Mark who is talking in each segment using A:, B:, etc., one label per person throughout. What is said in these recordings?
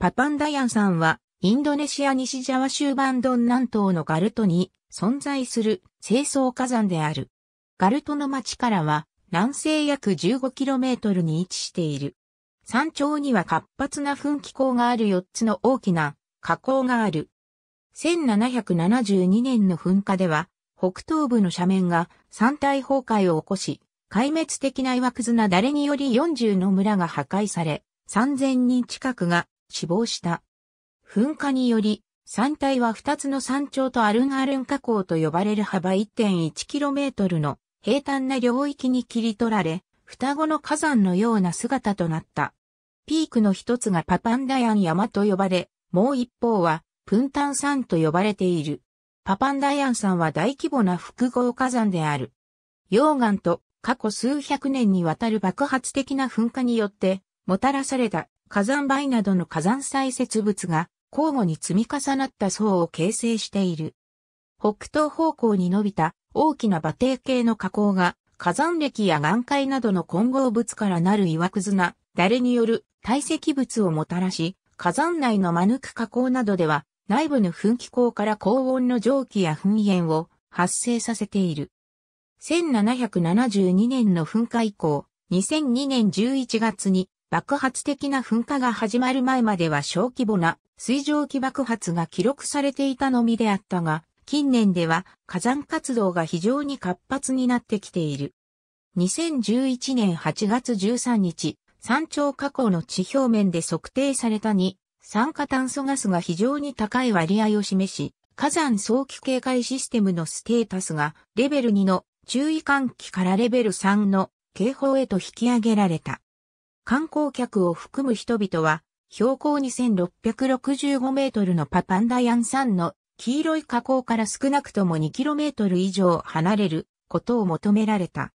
A: パパンダヤンさんは、インドネシア西ジャワ州バンドン南東のガルトに存在する清掃火山である。ガルトの町からは南西約 15km に位置している。山頂には活発な噴気口がある4つの大きな火口がある。1772年の噴火では、北東部の斜面が山体崩壊を起こし、壊滅的な岩くずな誰により40の村が破壊され、3000人近くが死亡した。噴火により、山体は2つの山頂とアルンアルン河口と呼ばれる幅 1.1km の平坦な領域に切り取られ、双子の火山のような姿となった。ピークの一つがパパンダヤン山と呼ばれ、もう一方はプンタン山と呼ばれている。パパンダヤン山は大規模な複合火山である。溶岩と過去数百年にわたる爆発的な噴火によってもたらされた火山灰などの火山砕屑物が交互に積み重なった層を形成している。北東方向に伸びた大きな馬蹄形の火口が火山歴や岩塊などの混合物からなる岩屑な。な、誰による堆積物をもたらし、火山内のマヌク火口などでは内部の噴気口から高温の蒸気や噴煙を発生させている。1772年の噴火以降、2002年11月に爆発的な噴火が始まる前までは小規模な水蒸気爆発が記録されていたのみであったが、近年では火山活動が非常に活発になってきている。2011年8月13日、山頂火口の地表面で測定された2、酸化炭素ガスが非常に高い割合を示し、火山早期警戒システムのステータスがレベル2の注意喚起からレベル3の警報へと引き上げられた。観光客を含む人々は、標高2665メートルのパパンダヤン山の黄色い河口から少なくとも2キロメートル以上離れることを求められた。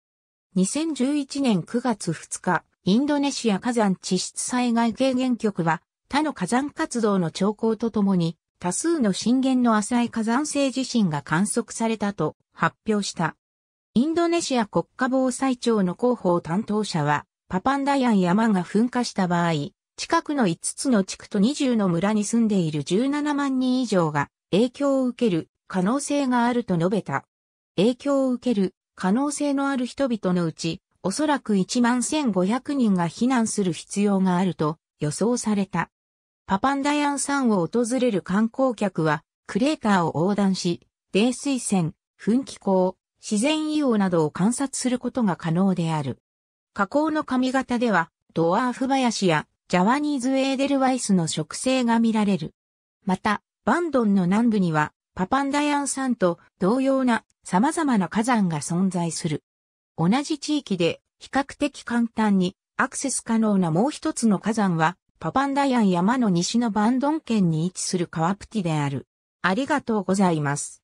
A: 2011年9月2日、インドネシア火山地質災害軽減局は、他の火山活動の兆候とともに、多数の震源の浅い火山性地震が観測されたと発表した。インドネシア国家防災庁の広報担当者は、パパンダヤン山が噴火した場合、近くの5つの地区と20の村に住んでいる17万人以上が影響を受ける可能性があると述べた。影響を受ける可能性のある人々のうち、おそらく1万1500人が避難する必要があると予想された。パパンダヤン山を訪れる観光客は、クレーターを横断し、泥水泉、噴気口、自然硫黄などを観察することが可能である。加工の髪型では、ドワーフ林やジャワニーズ・エーデルワイスの植生が見られる。また、バンドンの南部には、パパンダヤン山と同様な様々な火山が存在する。同じ地域で比較的簡単にアクセス可能なもう一つの火山は、パパンダヤン山の西のバンドン県に位置するカワプティである。ありがとうございます。